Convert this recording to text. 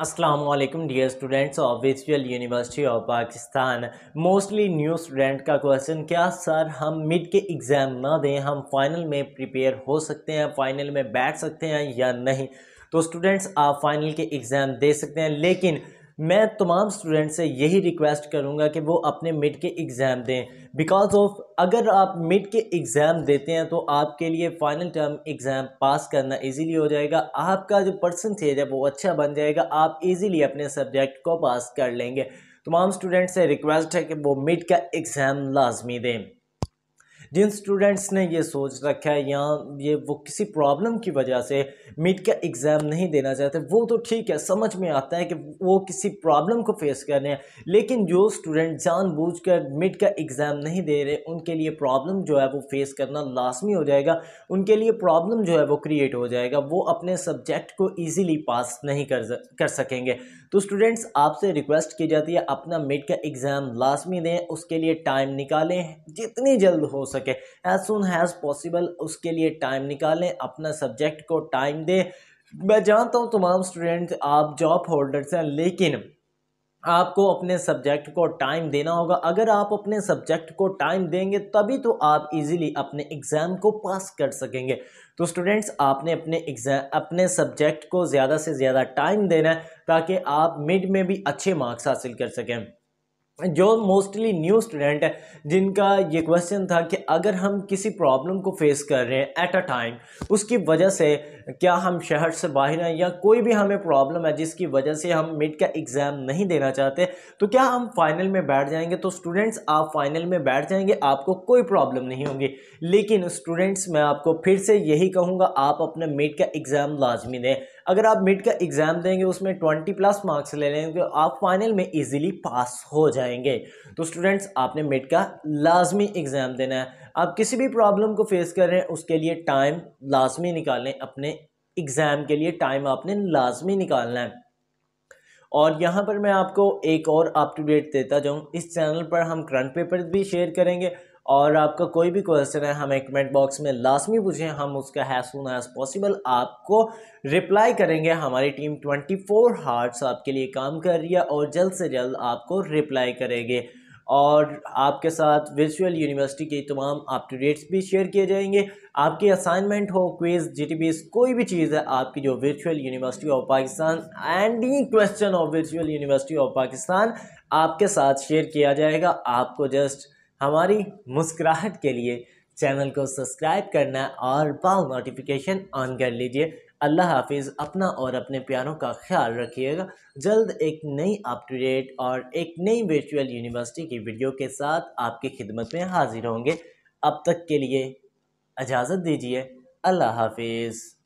Aslam dear students of विचुअल university of Pakistan mostly new student का question क्या सर हम मिड के एग्ज़ाम ना दें हम फाइनल में प्रिपेयर हो सकते हैं फाइनल में बैठ सकते हैं या नहीं तो स्टूडेंट्स आप फाइनल के एग्ज़ाम दे सकते हैं लेकिन मैं तमाम स्टूडेंट से यही रिक्वेस्ट करूँगा कि वो अपने मिड के एग्ज़ाम दें बिकॉज ऑफ अगर आप मिड के एग्ज़ाम देते हैं तो आपके लिए फ़ाइनल टर्म एग्ज़ाम पास करना इजीली हो जाएगा आपका जो परसेंटेज है वो अच्छा बन जाएगा आप इजीली अपने सब्जेक्ट को पास कर लेंगे तमाम स्टूडेंट से रिक्वेस्ट है कि वो मिड का एग्ज़ाम लाजमी दें जिन स्टूडेंट्स ने ये सोच रखा है या ये वो किसी प्रॉब्लम की वजह से मिड का एग्ज़ाम नहीं देना चाहते वो तो ठीक है समझ में आता है कि वो किसी प्रॉब्लम को फेस कर रहे हैं लेकिन जो स्टूडेंट कर मिड का एग्ज़ाम नहीं दे रहे उनके लिए प्रॉब्लम जो है वो फेस करना लाजमी हो जाएगा उनके लिए प्रॉब्लम जो है वो क्रिएट हो जाएगा वो अपने सब्जेक्ट को ईज़िली पास नहीं कर कर सकेंगे तो स्टूडेंट्स आपसे रिक्वेस्ट की जाती है अपना मिड का एग्ज़ाम लाजमी दें उसके लिए टाइम निकालें जितनी जल्द हो सके सके एज सुन हैज़ पॉसिबल उसके लिए टाइम निकालें अपना सब्जेक्ट को टाइम दें मैं जानता हूँ तमाम स्टूडेंट आप जॉब होल्डर्स हैं लेकिन आपको अपने सब्जेक्ट को टाइम देना होगा अगर आप अपने सब्जेक्ट को टाइम देंगे तभी तो आप इजीली अपने एग्ज़ाम को पास कर सकेंगे तो स्टूडेंट्स आपने अपने एग्ज़ाम अपने सब्जेक्ट को ज़्यादा से ज़्यादा टाइम देना है ताकि आप मिड में भी अच्छे मार्क्स हासिल कर सकें जो मोस्टली न्यू स्टूडेंट है जिनका ये क्वेश्चन था कि अगर हम किसी प्रॉब्लम को फेस कर रहे हैं एट अ टाइम उसकी वजह से क्या हम शहर से बाहर हैं या कोई भी हमें प्रॉब्लम है जिसकी वजह से हम मिड का एग्ज़ाम नहीं देना चाहते तो क्या हम फाइनल में बैठ जाएंगे तो स्टूडेंट्स आप फाइनल में बैठ जाएंगे आपको कोई प्रॉब्लम नहीं होगी लेकिन स्टूडेंट्स मैं आपको फिर से यही कहूँगा आप अपने मिड का एग्ज़ाम लाजमी दें अगर आप मिड का एग्ज़ाम देंगे उसमें ट्वेंटी प्लस मार्क्स ले लेंगे तो आप फाइनल में ईजिली पास हो जाएंगे जाएंगे तो स्टूडेंट्स आपने मिड का लाजमी एग्ज़ाम देना है आप किसी भी प्रॉब्लम को फेस कर रहे हैं उसके लिए टाइम लाजमी निकालें अपने एग्ज़ाम के लिए टाइम आपने लाजमी निकालना है और यहाँ पर मैं आपको एक और अप टू डेट देता जाऊँ इस चैनल पर हम करंट पेपर भी शेयर करेंगे और आपका कोई भी क्वेश्चन है हमें कमेंट बॉक्स में लाजमी पूछें हम उसका है सुन एज़ पॉसिबल आपको रिप्लाई करेंगे हमारी टीम 24 हार्ट्स आपके लिए काम कर रही है और जल्द से जल्द आपको रिप्लाई करेंगे और आपके साथ वर्चुअल यूनिवर्सिटी के तमाम अप टू डेट्स भी शेयर किए जाएंगे आपकी असाइनमेंट हो क्विज जी कोई भी चीज़ है आपकी जो virtual university of Pakistan E question of virtual university of Pakistan आपके साथ शेयर किया जाएगा आपको जस्ट हमारी मुस्कुराहट के लिए चैनल को सब्सक्राइब करना और बाल नोटिफिकेशन ऑन कर लीजिए अल्लाह हाफिज़ अपना और अपने प्यारों का ख्याल रखिएगा जल्द एक नई अपडेट और एक नई वर्चुअल यूनिवर्सिटी की वीडियो के साथ आपकी खिदमत में हाजिर होंगे अब तक के लिए इजाज़त दीजिए अल्लाह हाफिज़